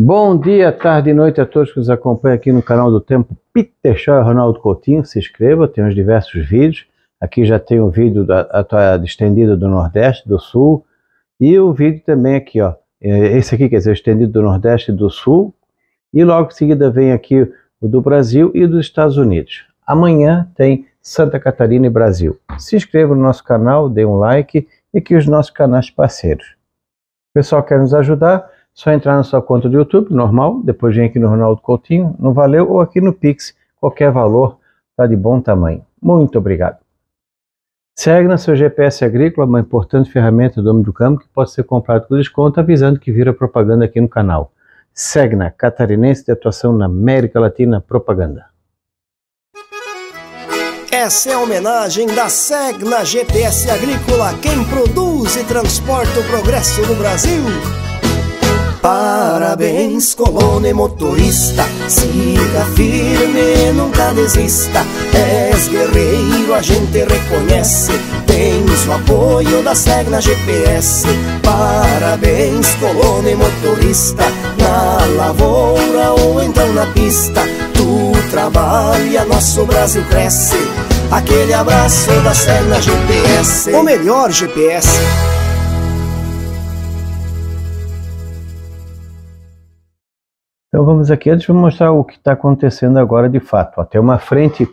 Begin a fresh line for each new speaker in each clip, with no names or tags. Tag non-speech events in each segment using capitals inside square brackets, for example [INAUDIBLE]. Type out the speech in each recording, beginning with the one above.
Bom dia, tarde e noite a todos que nos acompanham aqui no canal do Tempo Peter Shaw e Ronaldo Coutinho. Se inscreva, tem os diversos vídeos. Aqui já tem o vídeo da, a, estendido do Nordeste, do Sul e o vídeo também aqui, ó. É, esse aqui quer dizer estendido do Nordeste e do Sul. E logo em seguida vem aqui o do Brasil e dos Estados Unidos. Amanhã tem Santa Catarina e Brasil. Se inscreva no nosso canal, dê um like e aqui os nossos canais parceiros. O pessoal quer nos ajudar? Só entrar na sua conta do YouTube, normal, depois vem aqui no Ronaldo Coutinho, no Valeu ou aqui no Pix, qualquer valor está de bom tamanho. Muito obrigado. Segna, seu GPS agrícola, uma importante ferramenta do homem do campo que pode ser comprado com desconto, avisando que vira propaganda aqui no canal. Segna, catarinense de atuação na América Latina, propaganda. Essa é a homenagem da Segna GPS Agrícola, quem produz e transporta o progresso no Brasil. Parabéns, colônia motorista, siga firme, nunca desista. És guerreiro, a gente reconhece, tens o apoio da Segna GPS. Parabéns, colônia motorista, na lavoura ou então na pista. Tu trabalha, nosso Brasil cresce. Aquele abraço da Segna GPS. O melhor GPS. Então vamos aqui, antes de mostrar o que está acontecendo agora de fato. Ó, tem uma frente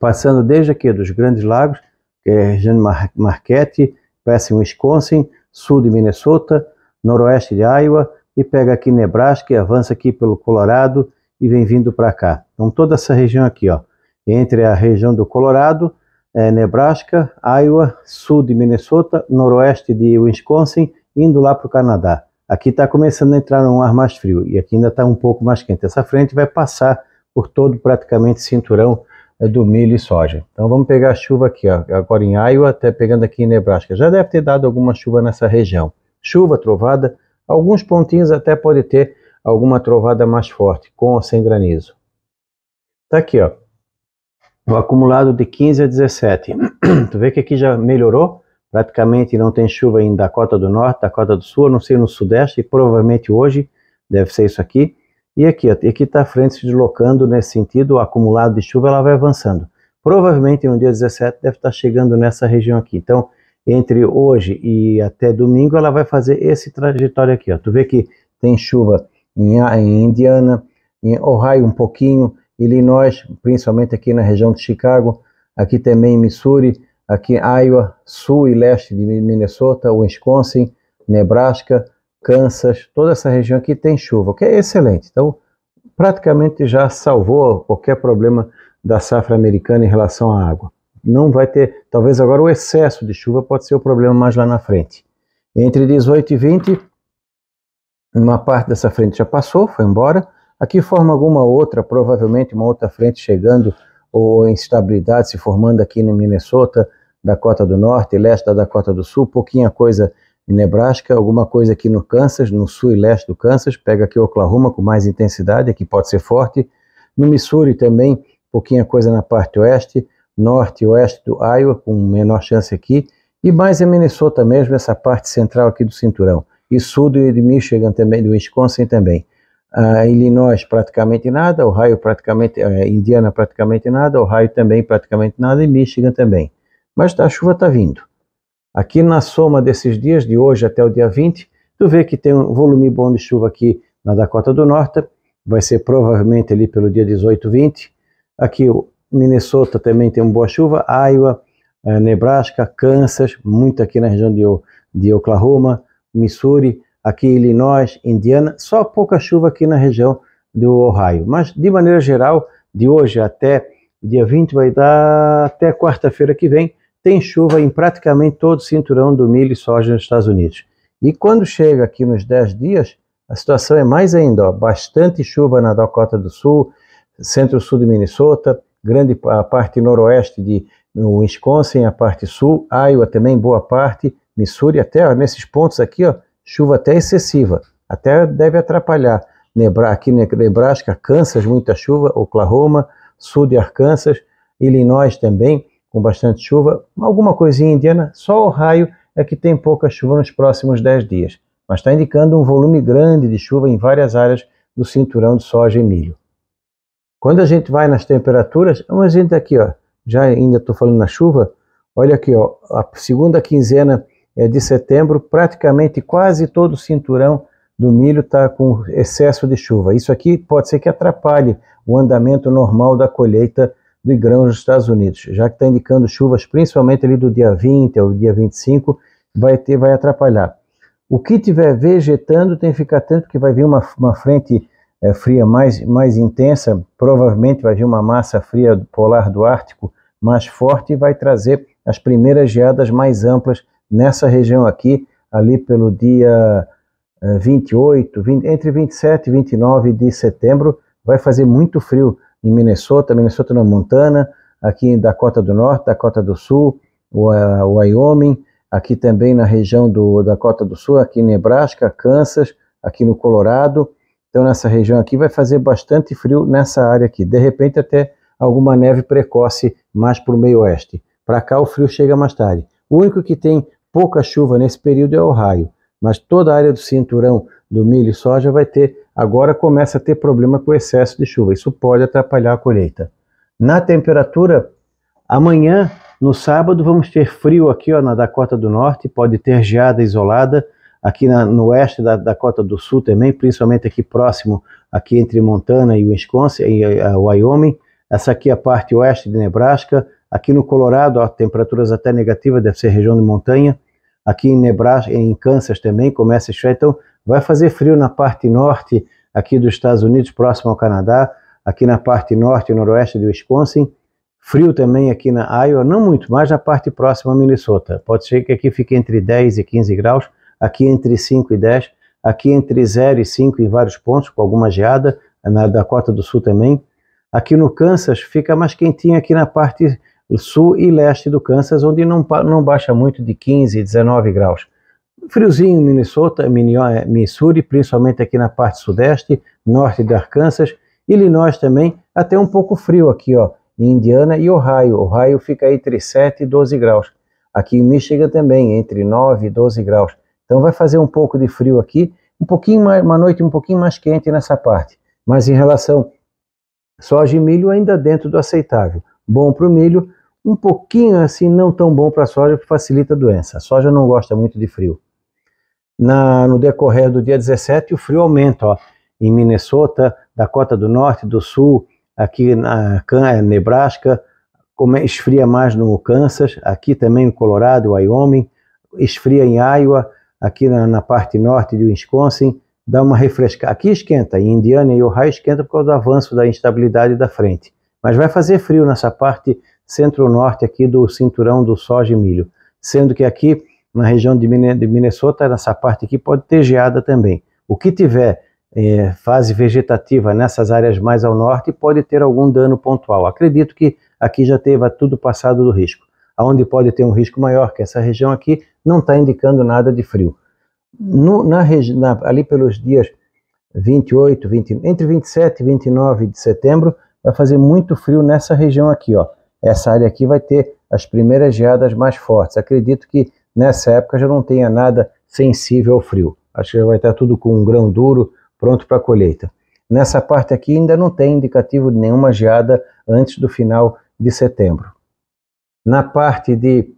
passando desde aqui dos Grandes Lagos, que é a região de Mar Marquette, passa em Wisconsin, sul de Minnesota, noroeste de Iowa, e pega aqui Nebraska e avança aqui pelo Colorado e vem vindo para cá. Então toda essa região aqui, ó, entre a região do Colorado, é, Nebraska, Iowa, sul de Minnesota, noroeste de Wisconsin, indo lá para o Canadá. Aqui está começando a entrar um ar mais frio e aqui ainda está um pouco mais quente. Essa frente vai passar por todo praticamente cinturão eh, do milho e soja. Então vamos pegar a chuva aqui, ó, agora em Iowa, até pegando aqui em Nebraska. Já deve ter dado alguma chuva nessa região. Chuva, trovada, alguns pontinhos até pode ter alguma trovada mais forte, com ou sem granizo. Tá aqui, ó, o acumulado de 15 a 17. [CLEARS THROAT] tu vê que aqui já melhorou, praticamente não tem chuva em Dakota do Norte, Dakota do Sul, não sei no Sudeste, e provavelmente hoje deve ser isso aqui. E aqui, ó, aqui está a frente se deslocando nesse sentido, o acumulado de chuva ela vai avançando. Provavelmente no dia 17 deve estar tá chegando nessa região aqui. Então, entre hoje e até domingo, ela vai fazer esse trajetório aqui. Ó. Tu vê que tem chuva em, em Indiana, em Ohio um pouquinho, Illinois, principalmente aqui na região de Chicago, aqui também em Missouri, aqui em Iowa, sul e leste de Minnesota, Wisconsin, Nebraska, Kansas, toda essa região aqui tem chuva, o que é excelente. Então, praticamente já salvou qualquer problema da safra americana em relação à água. Não vai ter, talvez agora o excesso de chuva pode ser o problema mais lá na frente. Entre 18 e 20, uma parte dessa frente já passou, foi embora. Aqui forma alguma outra, provavelmente uma outra frente chegando ou instabilidade se formando aqui no Minnesota, Dakota do Norte e leste da Dakota do Sul, pouquinha coisa em Nebraska, alguma coisa aqui no Kansas, no sul e leste do Kansas, pega aqui Oklahoma com mais intensidade, aqui pode ser forte. No Missouri também, pouquinha coisa na parte oeste, norte e oeste do Iowa, com menor chance aqui, e mais em Minnesota mesmo, essa parte central aqui do cinturão, e sul do Michigan também, do Wisconsin também uh, Illinois praticamente nada, Ohio praticamente, uh, Indiana praticamente nada, Ohio também praticamente nada e Michigan também. Mas tá, a chuva está vindo. Aqui na soma desses dias, de hoje até o dia 20, tu vê que tem um volume bom de chuva aqui na Dakota do Norte, vai ser provavelmente ali pelo dia 18, 20. Aqui o Minnesota também tem uma boa chuva, Iowa, eh, Nebraska, Kansas, muito aqui na região de, de Oklahoma, Missouri, aqui em Illinois, Indiana, só pouca chuva aqui na região do Ohio. Mas, de maneira geral, de hoje até dia 20 vai dar até quarta-feira que vem, tem chuva em praticamente todo o cinturão do milho e soja nos Estados Unidos. E quando chega aqui nos 10 dias, a situação é mais ainda, ó, bastante chuva na Dakota do Sul, centro-sul de Minnesota, grande a parte noroeste de Wisconsin, a parte sul, Iowa também boa parte, Missouri até ó, nesses pontos aqui, ó, chuva até excessiva, até deve atrapalhar. aqui na Nebraska, Kansas, muita chuva, Oklahoma, sul de Arkansas, Illinois também, com bastante chuva, alguma coisinha indiana, só o raio é que tem pouca chuva nos próximos 10 dias, mas está indicando um volume grande de chuva em várias áreas do cinturão de soja e milho. Quando a gente vai nas temperaturas, vamos gente aqui, ó, já ainda estou falando na chuva, olha aqui, ó, a segunda quinzena é, de setembro, praticamente quase todo o cinturão do milho está com excesso de chuva. Isso aqui pode ser que atrapalhe o andamento normal da colheita do grão nos Estados Unidos, já que está indicando chuvas principalmente ali do dia 20 ao dia 25, vai, ter, vai atrapalhar. O que tiver vegetando tem que ficar atento, que vai vir uma, uma frente é, fria mais, mais intensa, provavelmente vai vir uma massa fria polar do Ártico mais forte e vai trazer as primeiras geadas mais amplas nessa região aqui, ali pelo dia 28, eh, 20, entre 27 e 29 de setembro, vai fazer muito frio em Minnesota, Minnesota na Montana, aqui em Dakota do Norte, Dakota do Sul, eh, Wyoming, aqui também na região do Dakota do Sul, aqui em Nebraska, Kansas, aqui no Colorado. Então nessa região aqui vai fazer bastante frio nessa área aqui. De repente até alguma neve precoce mais para o meio oeste. Para cá o frio chega mais tarde. O único que tem pouca chuva nesse período é o raio, mas toda a área do cinturão do milho e soja vai ter, agora começa a ter problema com o excesso de chuva. Isso pode atrapalhar a colheita. Na temperatura, amanhã, no sábado, vamos ter frio aqui ó, na Dakota do Norte, pode ter geada isolada, aqui na, no oeste da Dakota do Sul também, principalmente aqui próximo, aqui entre Montana e Wisconsin, e Wyoming. Essa aqui é a parte oeste de Nebraska. Aqui no Colorado, ó, temperaturas até negativas, deve ser região de montanha aqui em Nebraska, em Kansas também começa a chover, então vai fazer frio na parte norte aqui dos Estados Unidos, próximo ao Canadá, aqui na parte norte e noroeste do Wisconsin, frio também aqui na Iowa, não muito mais na parte próxima a Minnesota, pode ser que aqui fique entre 10 e 15 graus, aqui entre 5 e 10, aqui entre 0 e 5 em vários pontos, com alguma geada, na Dakota do Sul também, aqui no Kansas fica mais quentinho aqui na parte sul e leste do Kansas, onde não, não baixa muito de 15, 19 graus. Friozinho em Minnesota, eh, Missouri, principalmente aqui na parte sudeste, norte de Arkansas, Illinois também, até um pouco frio aqui, ó, em Indiana e Ohio. Ohio fica entre 7 e 12 graus. Aqui em Michigan também, entre 9 e 12 graus. Então vai fazer um pouco de frio aqui, um pouquinho mais, uma noite um pouquinho mais quente nessa parte. Mas em relação soja e milho, ainda dentro do aceitável bom para o milho, um pouquinho assim não tão bom para a soja, que facilita a doença. A soja não gosta muito de frio. Na, no decorrer do dia 17, o frio aumenta, ó, em Minnesota, Dakota do Norte, do Sul, aqui na é, Nebraska, como esfria mais no Kansas, aqui também no Colorado, Wyoming, esfria em Iowa, aqui na, na parte norte de Wisconsin, dá uma refrescada. Aqui esquenta, em Indiana e Ohio esquenta por causa do avanço da instabilidade da frente. Mas vai fazer frio nessa parte centro-norte aqui do cinturão do soja e milho, sendo que aqui na região de Minnesota, nessa parte aqui, pode ter geada também. O que tiver é, fase vegetativa nessas áreas mais ao norte pode ter algum dano pontual. Acredito que aqui já teve tudo passado do risco. Aonde pode ter um risco maior, que essa região aqui não está indicando nada de frio. No, na, na, ali pelos dias 28, 20, entre 27 e 29 de setembro, vai fazer muito frio nessa região aqui, ó. Essa área aqui vai ter as primeiras geadas mais fortes. Acredito que nessa época já não tenha nada sensível ao frio. Acho que vai estar tudo com um grão duro, pronto para colheita. Nessa parte aqui ainda não tem indicativo de nenhuma geada antes do final de setembro. Na parte de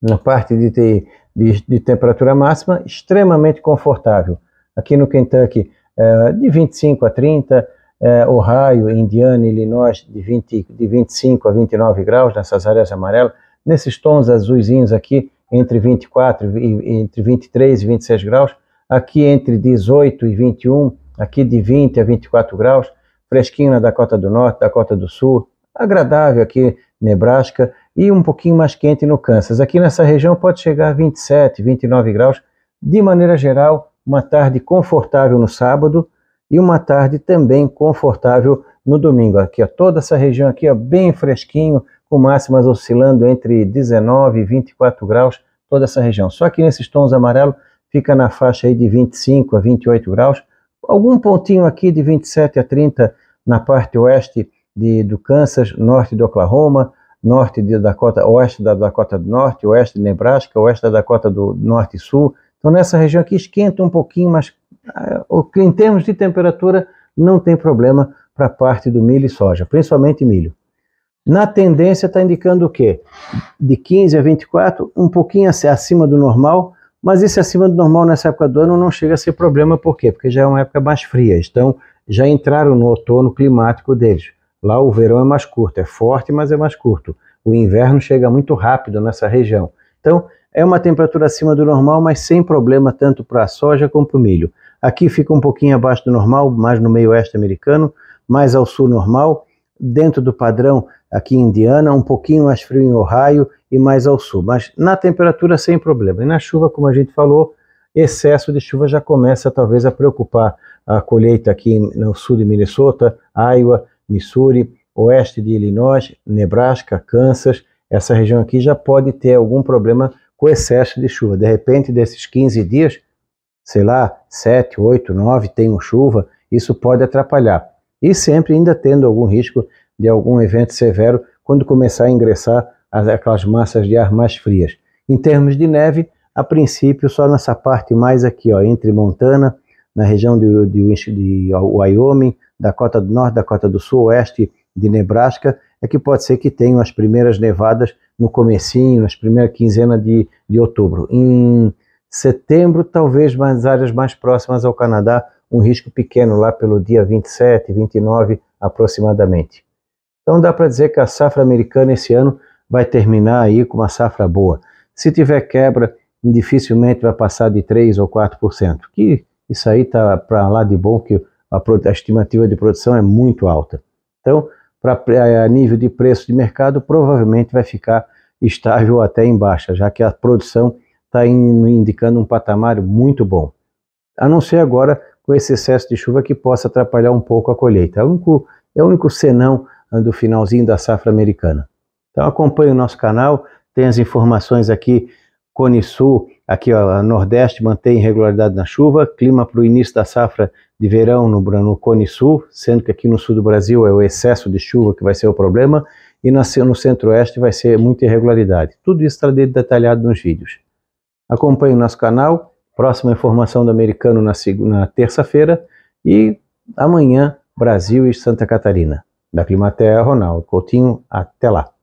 na parte de, de, de, de temperatura máxima, extremamente confortável. Aqui no Kentucky, é, de 25 a 30, é, Ohio, Indiana, Illinois, de, 20, de 25 a 29 graus, nessas áreas amarelas, nesses tons azulzinhos aqui, entre 24 e entre 23 e 26 graus, aqui entre 18 e 21, aqui de 20 a 24 graus, fresquinho na Dakota do Norte, Dakota do Sul, agradável aqui Nebraska e um pouquinho mais quente no Kansas. Aqui nessa região pode chegar a 27, 29 graus. De maneira geral, uma tarde confortável no sábado, e uma tarde também confortável no domingo. Aqui, ó, toda essa região aqui, ó, bem fresquinho, com máximas oscilando entre 19 e 24 graus, toda essa região. Só que nesses tons amarelos fica na faixa aí de 25 a 28 graus, algum pontinho aqui de 27 a 30 na parte oeste de, do Kansas, norte do Oklahoma, norte da Dakota, oeste da Dakota do Norte, oeste de Nebraska, oeste da Dakota do Norte e Sul, então nessa região aqui esquenta um pouquinho, mas ah, em termos de temperatura não tem problema para a parte do milho e soja, principalmente milho. Na tendência está indicando o quê? De 15 a 24, um pouquinho acima do normal, mas esse acima do normal nessa época do ano não chega a ser problema, por quê? Porque já é uma época mais fria, então já entraram no outono climático deles. Lá o verão é mais curto, é forte, mas é mais curto. O inverno chega muito rápido nessa região. Então, é uma temperatura acima do normal, mas sem problema tanto para a soja como para o milho. Aqui fica um pouquinho abaixo do normal, mais no meio oeste americano, mais ao sul normal, dentro do padrão aqui em Indiana, um pouquinho mais frio em Ohio e mais ao sul. Mas na temperatura sem problema. E na chuva, como a gente falou, excesso de chuva já começa talvez a preocupar a colheita aqui no sul de Minnesota, Iowa, Missouri, oeste de Illinois, Nebraska, Kansas. Essa região aqui já pode ter algum problema com excesso de chuva. De repente, desses 15 dias, sei lá, 7, 8, 9 tem chuva, isso pode atrapalhar. E sempre ainda tendo algum risco de algum evento severo quando começar a ingressar aquelas massas de ar mais frias. Em termos de neve, a princípio só nessa parte mais aqui, ó, entre Montana, na região de, de, de Wyoming, Dakota do Norte, Dakota do Sul, Oeste de Nebraska, é que pode ser que tenham as primeiras nevadas no comecinho, nas primeiras quinzena de, de outubro. Em setembro, talvez nas áreas mais próximas ao Canadá, um risco pequeno lá pelo dia 27, 29 aproximadamente. Então dá para dizer que a safra americana esse ano vai terminar aí com uma safra boa. Se tiver quebra, dificilmente vai passar de 3 ou 4%, que isso aí tá para lá de bom que a, a estimativa de produção é muito alta. Então, para é, nível de preço de mercado, provavelmente vai ficar estável até em baixa, já que a produção está indicando um patamar muito bom. A não ser agora com esse excesso de chuva que possa atrapalhar um pouco a colheita. É o único, é o único senão ah, do finalzinho da safra americana. Então acompanhe o nosso canal, tem as informações aqui, Conisul, Aqui, ó, Nordeste mantém irregularidade na chuva, clima para o início da safra de verão no, no Cone Sul, sendo que aqui no sul do Brasil é o excesso de chuva que vai ser o problema, e no, no Centro-Oeste vai ser muita irregularidade. Tudo isso está detalhado nos vídeos. Acompanhe o nosso canal, próxima informação do americano na, na terça-feira e amanhã Brasil e Santa Catarina. Da Climatea, Ronaldo Coutinho, até lá.